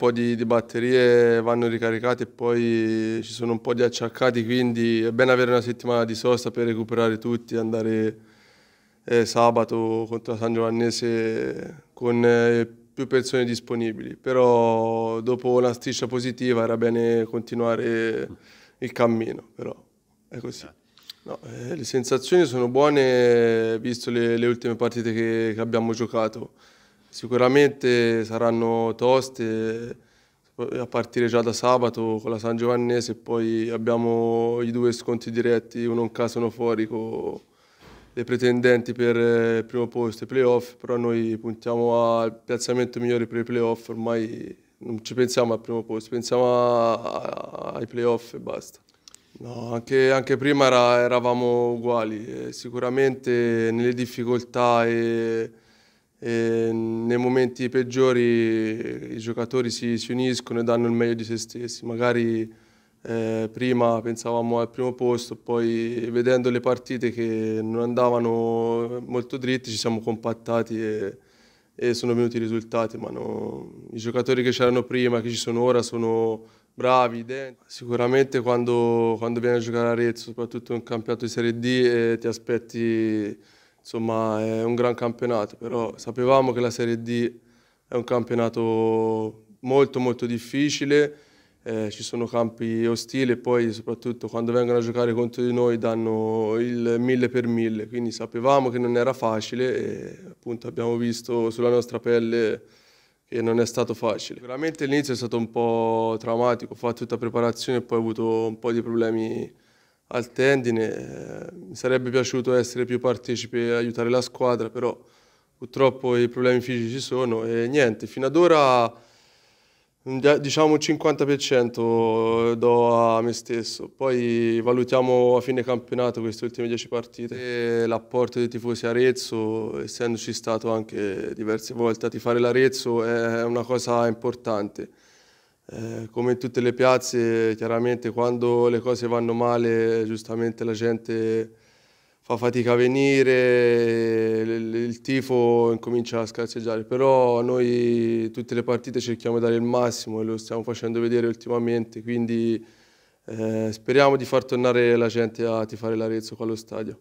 po' di, di, batterie vanno ricaricate e poi ci sono un po' di acciaccati, quindi è bene avere una settimana di sosta per recuperare tutti, andare eh, sabato contro la San Giovannese con eh, più persone disponibili. Però dopo una striscia positiva era bene continuare il cammino, però è così. No, eh, le sensazioni sono buone eh, visto le, le ultime partite che, che abbiamo giocato. Sicuramente saranno toste, eh, a partire già da sabato con la San Giovannese, poi abbiamo i due sconti diretti, uno in casa e uno fuori, con le pretendenti per il eh, primo posto e i playoff, però noi puntiamo al piazzamento migliore per i playoff, ormai non ci pensiamo al primo posto, pensiamo ai playoff e basta. No, anche, anche, prima era, eravamo uguali, eh, sicuramente nelle difficoltà e e nei momenti peggiori i giocatori si, si, uniscono e danno il meglio di se stessi. Magari eh, prima pensavamo al primo posto, poi vedendo le partite che non andavano molto dritte ci siamo compattati e, e sono venuti i risultati. Ma no, i giocatori che c'erano prima e che ci sono ora sono bravi. Sicuramente quando, quando vieni a giocare a Rezzo, soprattutto in campionato di Serie D, eh, ti aspetti Insomma è un gran campionato, però sapevamo che la Serie D è un campionato molto molto difficile, eh, ci sono campi ostili e poi soprattutto quando vengono a giocare contro di noi danno il mille per mille, quindi sapevamo che non era facile e appunto abbiamo visto sulla nostra pelle che non è stato facile. Veramente l'inizio è stato un po' traumatico, ho fatto tutta preparazione e poi ho avuto un po' di problemi al tendine, eh, mi sarebbe piaciuto essere più partecipe e aiutare la squadra, però purtroppo i problemi fisici ci sono e niente, fino ad ora diciamo un 50% do a me stesso, poi valutiamo a fine campionato queste ultime 10 partite. L'apporto dei tifosi Arezzo, essendoci stato anche diverse volte a tifare l'Arezzo, è una cosa importante. Eh, come in tutte le piazze, chiaramente quando le cose vanno male, giustamente la gente fa fatica a venire, il, il tifo incomincia a scarseggiare, però noi tutte le partite cerchiamo di dare il massimo e lo stiamo facendo vedere ultimamente, quindi eh, speriamo di far tornare la gente a tifare l'Arezzo qua allo stadio.